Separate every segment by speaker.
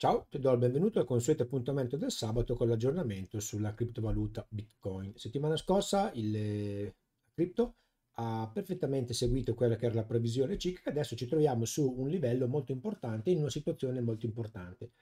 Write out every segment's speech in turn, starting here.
Speaker 1: Ciao, ti do il benvenuto al consueto appuntamento del sabato con l'aggiornamento sulla criptovaluta Bitcoin. Settimana scorsa il eh, cripto ha perfettamente seguito quella che era la previsione ciclica, adesso ci troviamo su un livello molto importante, in una situazione molto importante.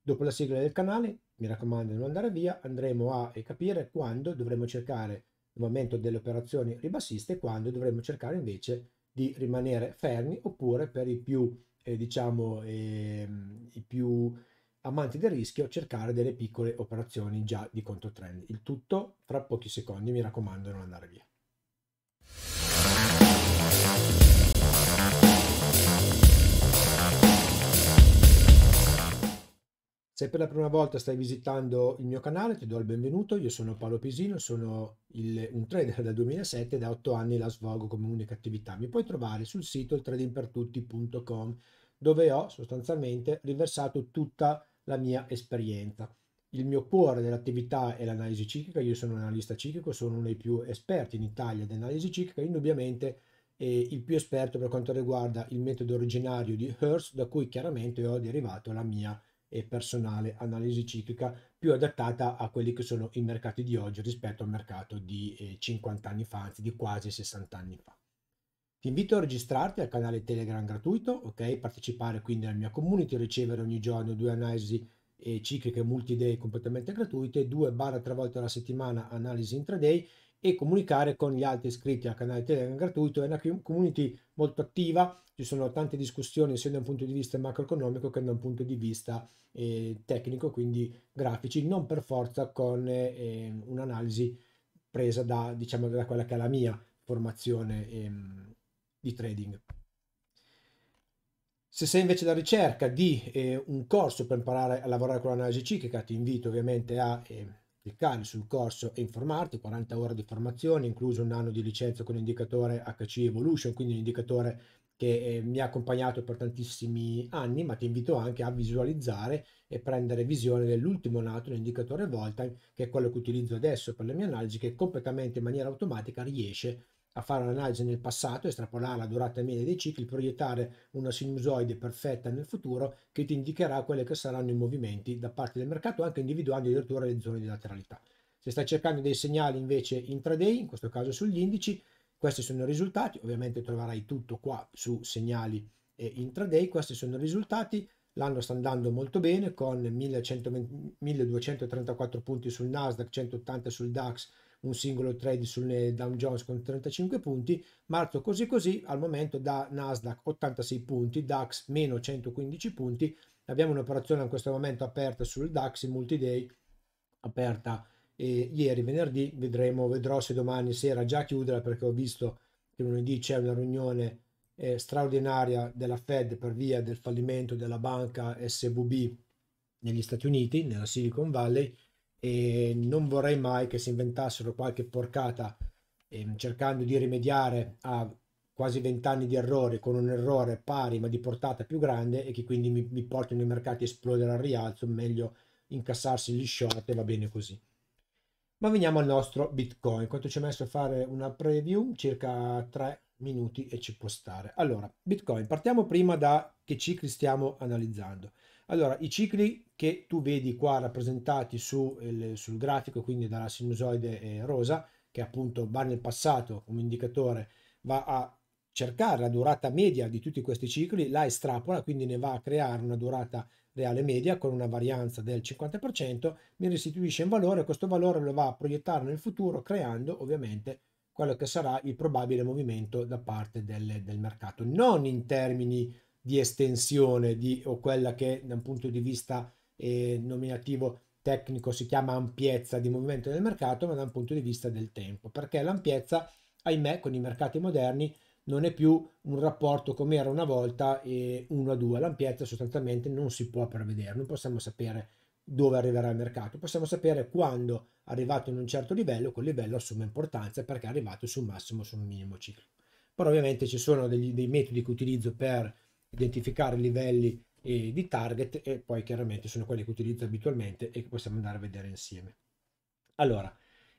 Speaker 1: Dopo la sigla del canale, mi raccomando non andare via, andremo a eh, capire quando dovremo cercare il momento delle operazioni ribassiste e quando dovremo cercare invece di rimanere fermi oppure per i più, eh, diciamo, eh, i più amanti del rischio cercare delle piccole operazioni già di conto trend. Il tutto tra pochi secondi, mi raccomando non andare via. Se per la prima volta stai visitando il mio canale ti do il benvenuto, io sono Paolo Pisino, sono il, un trader dal 2007 e da 8 anni la svolgo come unica attività. Mi puoi trovare sul sito tradingpertutti.com dove ho sostanzialmente riversato tutta la mia esperienza. Il mio cuore dell'attività è l'analisi ciclica, io sono un analista ciclico, sono uno dei più esperti in Italia di analisi ciclica, indubbiamente eh, il più esperto per quanto riguarda il metodo originario di Hearst da cui chiaramente ho derivato la mia esperienza e personale analisi ciclica più adattata a quelli che sono i mercati di oggi rispetto al mercato di 50 eh, anni fa, anzi di quasi 60 anni fa. Ti invito a registrarti al canale Telegram gratuito, ok? Partecipare quindi alla mia community, ricevere ogni giorno due analisi eh, cicliche multi-day completamente gratuite, due barra tre volte alla settimana analisi intraday e comunicare con gli altri iscritti al canale Telegram gratuito. È una community molto attiva, ci sono tante discussioni sia da un punto di vista macroeconomico che da un punto di vista eh, tecnico, quindi grafici, non per forza con eh, un'analisi presa da, diciamo, da quella che è la mia formazione ehm, di trading. Se sei invece alla ricerca di eh, un corso per imparare a lavorare con l'analisi ciclica, ti invito ovviamente a eh, cliccare sul corso e informarti, 40 ore di formazione, incluso un anno di licenza con l'indicatore HC Evolution, quindi un indicatore che eh, mi ha accompagnato per tantissimi anni, ma ti invito anche a visualizzare e prendere visione dell'ultimo nato, l'indicatore Volta, che è quello che utilizzo adesso per le mie analisi, che completamente in maniera automatica riesce a a fare un'analisi nel passato, estrapolare la durata media dei cicli, proiettare una sinusoide perfetta nel futuro che ti indicherà quelli che saranno i movimenti da parte del mercato, anche individuando addirittura le zone di lateralità. Se stai cercando dei segnali invece intraday, in questo caso sugli indici, questi sono i risultati, ovviamente troverai tutto qua su segnali e eh, intraday, questi sono i risultati, l'anno sta andando molto bene con 1120, 1234 punti sul Nasdaq, 180 sul DAX, un singolo trade sul eh, Dow Jones con 35 punti, marzo così così, al momento da Nasdaq 86 punti, DAX meno 115 punti, abbiamo un'operazione in questo momento aperta sul DAX in multiday, aperta eh, ieri venerdì, vedremo, vedrò se domani sera già chiuderà perché ho visto che lunedì c'è una riunione eh, straordinaria della Fed per via del fallimento della banca SVB negli Stati Uniti, nella Silicon Valley, e non vorrei mai che si inventassero qualche porcata ehm, cercando di rimediare a quasi vent'anni di errori con un errore pari ma di portata più grande e che quindi mi, mi portano i mercati a esplodere al rialzo, meglio incassarsi gli short e va bene così. Ma veniamo al nostro Bitcoin, quanto ci è messo a fare una preview? Circa 3 minuti e ci può stare. Allora, Bitcoin, partiamo prima da che cicli stiamo analizzando. Allora, i cicli che tu vedi qua rappresentati su, il, sul grafico, quindi dalla sinusoide eh, rosa, che appunto va nel passato come indicatore, va a cercare la durata media di tutti questi cicli, la estrapola, quindi ne va a creare una durata reale media con una varianza del 50%, mi restituisce un valore, questo valore lo va a proiettare nel futuro creando ovviamente quello che sarà il probabile movimento da parte del, del mercato, non in termini di estensione di, o quella che da un punto di vista eh, nominativo tecnico si chiama ampiezza di movimento del mercato, ma da un punto di vista del tempo, perché l'ampiezza, ahimè, con i mercati moderni non è più un rapporto come era una volta eh, uno a due, l'ampiezza sostanzialmente non si può prevedere, non possiamo sapere dove arriverà il mercato, possiamo sapere quando arrivato in un certo livello, quel livello assume importanza perché è arrivato sul massimo, sul minimo ciclo. Poi ovviamente ci sono degli, dei metodi che utilizzo per identificare livelli eh, di target e poi chiaramente sono quelli che utilizzo abitualmente e che possiamo andare a vedere insieme. Allora,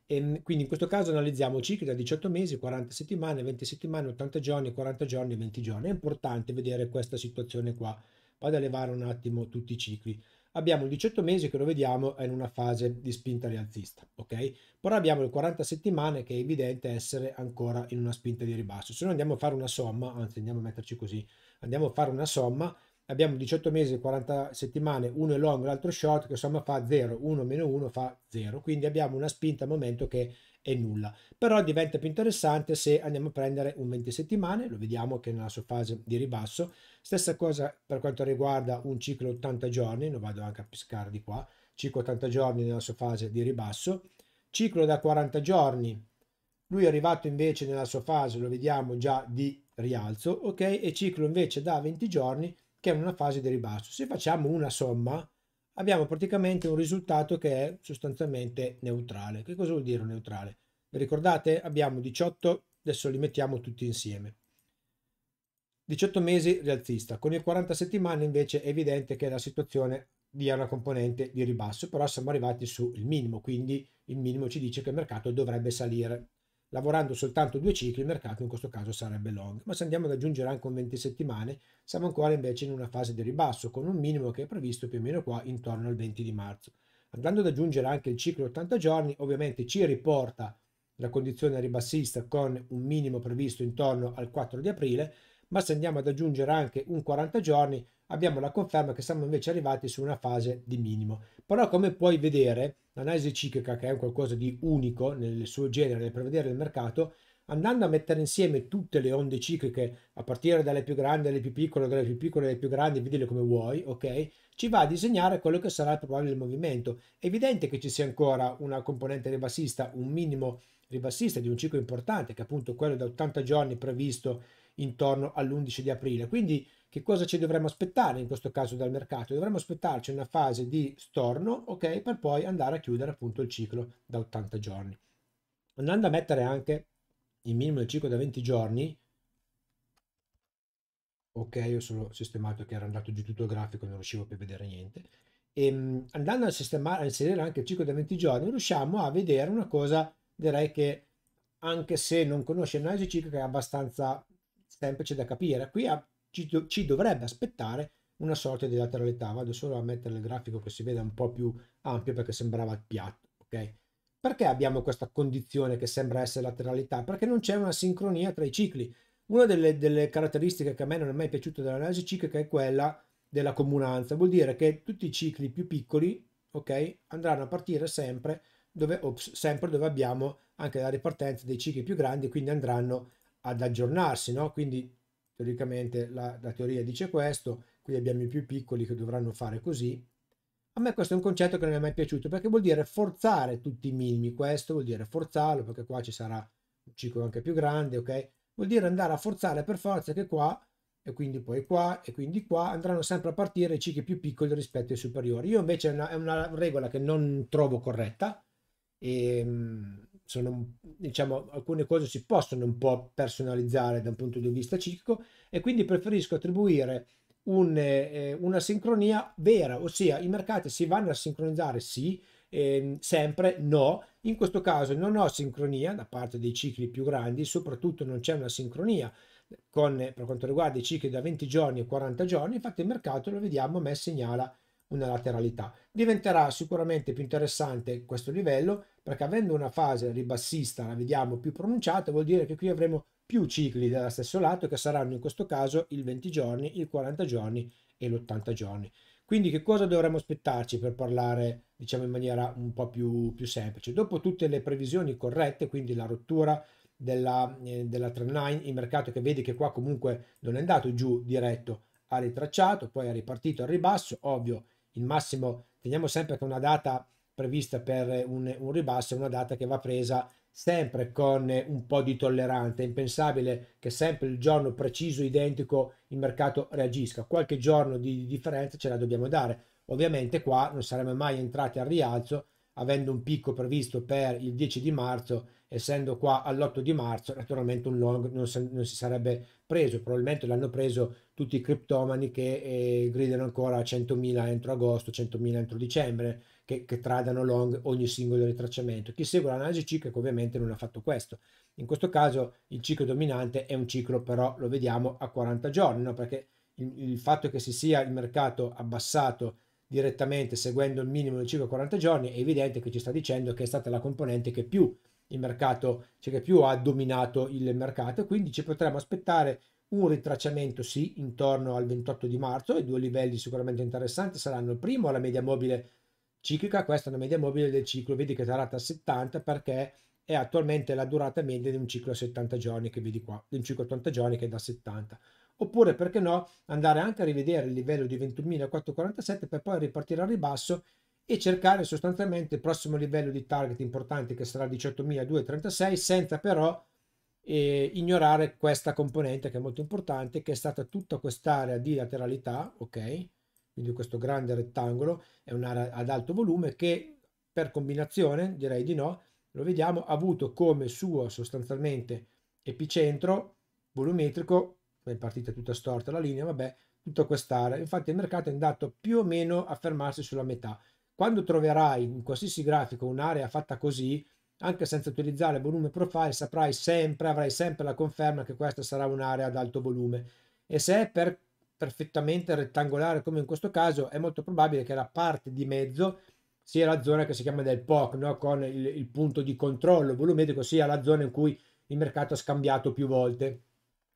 Speaker 1: ehm, quindi in questo caso analizziamo cicli da 18 mesi, 40 settimane, 20 settimane, 80 giorni, 40 giorni, 20 giorni. È importante vedere questa situazione qua. Vado a levare un attimo tutti i cicli abbiamo il 18 mesi che lo vediamo in una fase di spinta rialzista, ok? Però abbiamo il 40 settimane che è evidente essere ancora in una spinta di ribasso. Se noi andiamo a fare una somma, anzi andiamo a metterci così, andiamo a fare una somma, abbiamo 18 mesi e 40 settimane, uno è long, l'altro short, che somma fa 0, 1 meno 1 fa 0, quindi abbiamo una spinta al momento che è nulla. Però diventa più interessante se andiamo a prendere un 20 settimane, lo vediamo che nella sua fase di ribasso, stessa cosa per quanto riguarda un ciclo 80 giorni, lo vado anche a pescare di qua, ciclo 80 giorni nella sua fase di ribasso, ciclo da 40 giorni lui è arrivato invece nella sua fase, lo vediamo già di rialzo, ok? E ciclo invece da 20 giorni che è una fase di ribasso. Se facciamo una somma abbiamo praticamente un risultato che è sostanzialmente neutrale. Che cosa vuol dire neutrale? Vi ricordate? Abbiamo 18, adesso li mettiamo tutti insieme. 18 mesi rialzista, con il 40 settimane invece è evidente che la situazione dia una componente di ribasso, però siamo arrivati sul minimo, quindi il minimo ci dice che il mercato dovrebbe salire lavorando soltanto due cicli il mercato in questo caso sarebbe long, ma se andiamo ad aggiungere anche un 20 settimane siamo ancora invece in una fase di ribasso con un minimo che è previsto più o meno qua intorno al 20 di marzo. Andando ad aggiungere anche il ciclo 80 giorni ovviamente ci riporta la condizione ribassista con un minimo previsto intorno al 4 di aprile ma se andiamo ad aggiungere anche un 40 giorni abbiamo la conferma che siamo invece arrivati su una fase di minimo. Però come puoi vedere, l'analisi ciclica che è un qualcosa di unico nel suo genere nel prevedere il mercato, andando a mettere insieme tutte le onde cicliche, a partire dalle più grandi alle più piccole, dalle più piccole alle più grandi, vedile come vuoi, ok? Ci va a disegnare quello che sarà il probabile movimento. È evidente che ci sia ancora una componente ribassista, un minimo ribassista di un ciclo importante, che è appunto quello da 80 giorni previsto intorno all'11 di aprile. Quindi che cosa ci dovremmo aspettare in questo caso dal mercato? Dovremmo aspettarci una fase di storno, ok, per poi andare a chiudere appunto il ciclo da 80 giorni. Andando a mettere anche il minimo del ciclo da 20 giorni, ok, ho solo sistemato che era andato giù tutto il grafico, non riuscivo più a vedere niente. E ehm, andando a sistemare, a inserire anche il ciclo da 20 giorni, riusciamo a vedere una cosa, direi che anche se non conosce l'analisi ciclica è abbastanza semplice da capire. Qui a, ci, do, ci, dovrebbe aspettare una sorta di lateralità. Vado solo a mettere il grafico che si veda un po' più ampio perché sembrava piatto, ok? Perché abbiamo questa condizione che sembra essere lateralità? Perché non c'è una sincronia tra i cicli. Una delle, delle caratteristiche che a me non è mai piaciuta dell'analisi ciclica è quella della comunanza. Vuol dire che tutti i cicli più piccoli, ok, andranno a partire sempre dove, ops, sempre dove abbiamo anche la ripartenza dei cicli più grandi, quindi andranno ad aggiornarsi, no? Quindi teoricamente la, la teoria dice questo, qui abbiamo i più piccoli che dovranno fare così. A me questo è un concetto che non mi è mai piaciuto perché vuol dire forzare tutti i minimi, questo vuol dire forzarlo perché qua ci sarà un ciclo anche più grande, ok? Vuol dire andare a forzare per forza che qua e quindi poi qua e quindi qua andranno sempre a partire i cicli più piccoli rispetto ai superiori. Io invece è una, è una regola che non trovo corretta e ehm, sono, diciamo, alcune cose si possono un po' personalizzare da un punto di vista ciclico e quindi preferisco attribuire un, eh, eh, una sincronia vera, ossia i mercati si vanno a sincronizzare sì, eh, sempre no, in questo caso non ho sincronia da parte dei cicli più grandi, soprattutto non c'è una sincronia con, per quanto riguarda i cicli da 20 giorni e 40 giorni, infatti il mercato lo vediamo, a me segnala una lateralità. Diventerà sicuramente più interessante questo livello perché avendo una fase ribassista la vediamo più pronunciata vuol dire che qui avremo più cicli dello stesso lato che saranno in questo caso il 20 giorni, il 40 giorni e l'80 giorni. Quindi che cosa dovremmo aspettarci per parlare diciamo in maniera un po' più, più semplice? Dopo tutte le previsioni corrette, quindi la rottura della, eh, della trendline, il mercato che vedi che qua comunque non è andato giù diretto, ha ritracciato, poi è ripartito al ribasso, ovvio il massimo, teniamo sempre che una data prevista per un, un ribasso è una data che va presa sempre con un po' di tolleranza. È impensabile che sempre il giorno preciso, identico, il mercato reagisca. Qualche giorno di differenza ce la dobbiamo dare. Ovviamente qua non saremmo mai entrati al rialzo avendo un picco previsto per il 10 di marzo, essendo qua all'8 di marzo, naturalmente un long non, non si sarebbe preso, probabilmente l'hanno preso tutti i criptomani che eh, gridano ancora 100.000 entro agosto, 100.000 entro dicembre, che, che, tradano long ogni singolo ritracciamento. Chi segue l'analisi ciclica ovviamente non ha fatto questo. In questo caso il ciclo dominante è un ciclo però, lo vediamo, a 40 giorni, no? perché il, il fatto che si sia il mercato abbassato direttamente seguendo il minimo di circa 40 giorni, è evidente che ci sta dicendo che è stata la componente che più il mercato, cioè che più ha dominato il mercato, quindi ci potremmo aspettare un ritracciamento sì intorno al 28 di marzo I due livelli sicuramente interessanti saranno il primo la media mobile ciclica, questa è una media mobile del ciclo, vedi che è tarata a 70 perché è attualmente la durata media di un ciclo a 70 giorni che vedi qua, di un ciclo a 80 giorni che è da 70 oppure perché no andare anche a rivedere il livello di 21.447 per poi ripartire al ribasso e cercare sostanzialmente il prossimo livello di target importante che sarà 18.236 senza però eh, ignorare questa componente che è molto importante che è stata tutta quest'area di lateralità ok quindi questo grande rettangolo è un'area ad alto volume che per combinazione direi di no lo vediamo ha avuto come suo sostanzialmente epicentro volumetrico è partita tutta storta la linea, vabbè, tutta quest'area. Infatti il mercato è andato più o meno a fermarsi sulla metà. Quando troverai in qualsiasi grafico un'area fatta così, anche senza utilizzare volume profile, saprai sempre, avrai sempre la conferma che questa sarà un'area ad alto volume. E se è per perfettamente rettangolare come in questo caso, è molto probabile che la parte di mezzo sia la zona che si chiama del POC, no? con il, il punto di controllo volumetrico, sia la zona in cui il mercato ha scambiato più volte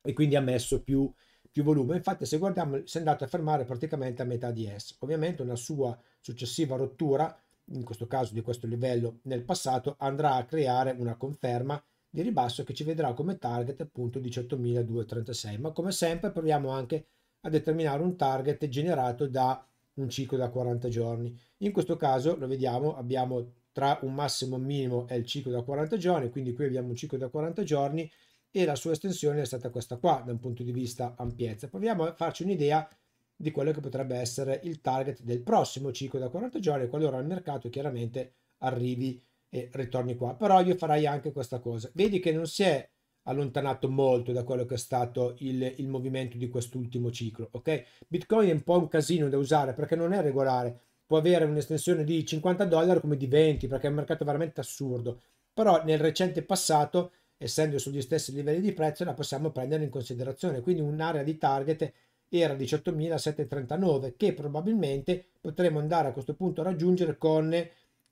Speaker 1: e quindi ha messo più, più volume. Infatti se guardiamo si è andato a fermare praticamente a metà di S. Ovviamente una sua successiva rottura, in questo caso di questo livello nel passato, andrà a creare una conferma di ribasso che ci vedrà come target appunto 18.236, ma come sempre proviamo anche a determinare un target generato da un ciclo da 40 giorni. In questo caso lo vediamo, abbiamo tra un massimo e un minimo è il ciclo da 40 giorni, quindi qui abbiamo un ciclo da 40 giorni e la sua estensione è stata questa qua da un punto di vista ampiezza. Proviamo a farci un'idea di quello che potrebbe essere il target del prossimo ciclo da 40 giorni, qualora il mercato chiaramente arrivi e ritorni qua. Però io farei anche questa cosa. Vedi che non si è allontanato molto da quello che è stato il, il movimento di quest'ultimo ciclo, ok? Bitcoin è un po' un casino da usare perché non è regolare, può avere un'estensione di 50 dollari come di 20 perché è un mercato veramente assurdo, però nel recente passato essendo sugli stessi livelli di prezzo la possiamo prendere in considerazione. Quindi un'area di target era 18.739 che probabilmente potremo andare a questo punto a raggiungere con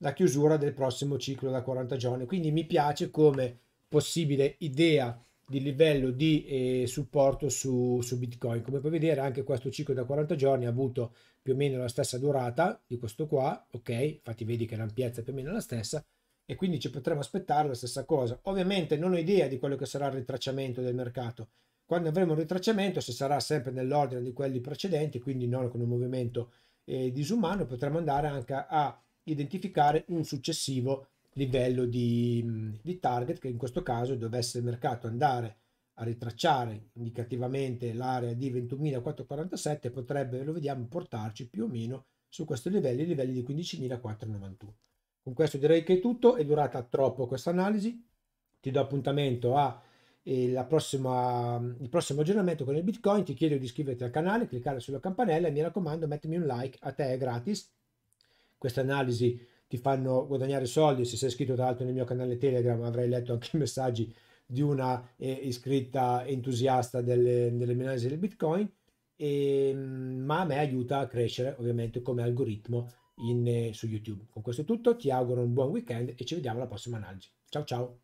Speaker 1: la chiusura del prossimo ciclo da 40 giorni. Quindi mi piace come possibile idea di livello di eh, supporto su, su, Bitcoin. Come puoi vedere anche questo ciclo da 40 giorni ha avuto più o meno la stessa durata di questo qua, ok? Infatti vedi che l'ampiezza è più o meno la stessa, e quindi ci potremmo aspettare la stessa cosa. Ovviamente non ho idea di quello che sarà il ritracciamento del mercato. Quando avremo un ritracciamento, se sarà sempre nell'ordine di quelli precedenti, quindi non con un movimento eh, disumano, potremmo andare anche a identificare un successivo livello di, mm, di target, che in questo caso dovesse il mercato andare a ritracciare indicativamente l'area di 21.447, potrebbe, lo vediamo, portarci più o meno su questo livello, i livelli di 15.491. Con questo direi che è tutto, è durata troppo questa analisi, ti do appuntamento a eh, la prossima, il prossimo aggiornamento con il Bitcoin. Ti chiedo di iscriverti al canale, cliccare sulla campanella e mi raccomando, mettimi un like, a te è gratis. Queste analisi ti fanno guadagnare soldi. Se sei iscritto, tra l'altro, nel mio canale Telegram, avrai letto anche i messaggi di una eh, iscritta entusiasta delle, delle analisi del Bitcoin. E, ehm, ma a me aiuta a crescere ovviamente come algoritmo in, eh, su YouTube. Con questo è tutto, ti auguro un buon weekend e ci vediamo alla prossima analisi. Ciao ciao!